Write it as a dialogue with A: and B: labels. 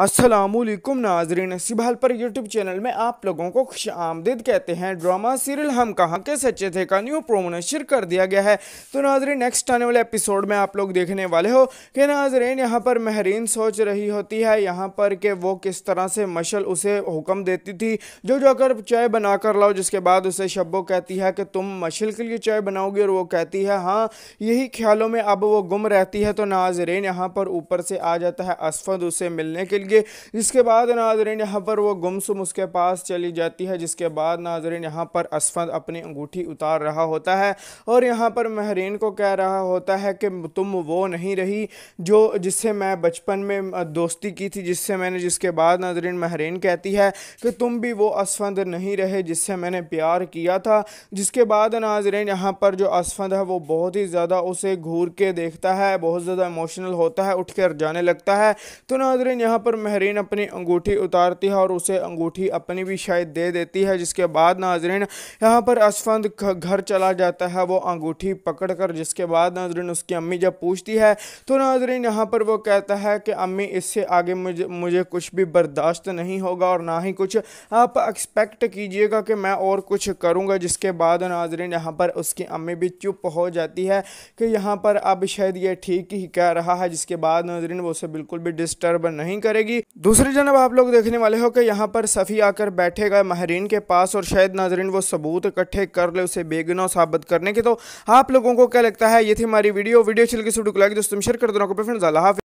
A: असलकुम नाजरीन सिबहाल पर यूट्यूब चैनल में आप लोगों को खुश आमदीद कहते हैं ड्रामा सीरियल हम कहाँ के सच्चे थे का न्यू प्रोमो नशर कर दिया गया है तो नाजरीन नेक्स्ट आने वाले एपिसोड में आप लोग देखने वाले हो कि नाजरीन यहाँ पर महरीन सोच रही होती है यहाँ पर कि वो किस तरह से मशल उसे हुक्म देती थी जो जाकर चाय बना कर लाओ जिसके बाद उसे शब्बो कहती है कि तुम मशल के लिए चाय बनाओगी और वो कहती है हाँ यही ख्यालों में अब वो गुम रहती है तो नाजरीन यहाँ पर ऊपर से आ जाता है असफद उसे मिलने के मिल गए जिसके बाद नाजरीन यहाँ पर वो गुमसुम उसके पास चली जाती है जिसके बाद नाजरीन यहाँ पर असफंद अपनी अंगूठी उतार रहा होता है और यहाँ पर महरीन को कह रहा होता है कि तुम वो नहीं रही जो जिससे मैं बचपन में दोस्ती की थी जिससे मैंने जिसके बाद नाजरीन महरीन कहती है कि तुम भी वो असफंद नहीं रहे जिससे मैंने प्यार किया था जिसके बाद नाजरीन यहाँ पर जो असफंद है वो बहुत ही ज़्यादा उसे घूर के देखता है बहुत ज़्यादा इमोशनल होता है उठ कर जाने लगता है तो नाजरीन यहाँ पर पर महरीन अपनी अंगूठी उतारती है और उसे अंगूठी अपनी भी शायद दे देती है जिसके बाद नाजरीन यहाँ पर असफंद घर चला जाता है वो अंगूठी पकड़ कर जिसके बाद नाजरीन उसकी अम्मी जब पूछती है तो नाजरीन यहाँ पर वो कहता है कि अम्मी इससे आगे मुझे मुझे कुछ भी बर्दाश्त नहीं होगा और ना ही कुछ आप एक्सपेक्ट कीजिएगा कि मैं और कुछ करूँगा जिसके बाद नाजरीन यहाँ पर उसकी अम्मी भी चुप हो जाती है कि यहाँ पर अब शायद ये ठीक ही कह रहा है जिसके बाद नाजरीन वो उसे बिल्कुल भी डिस्टर्ब नहीं करेगी जाएगी दूसरी जनब आप लोग देखने वाले हो कि यहाँ पर सफ़ी आकर बैठेगा महरीन के पास और शायद नाजरीन वो सबूत इकट्ठे कर ले उसे बेगुनाह साबित करने के तो आप लोगों को क्या लगता है ये थी हमारी वीडियो वीडियो अच्छी लगी सुडुक लगे दोस्तों शेयर कर दो को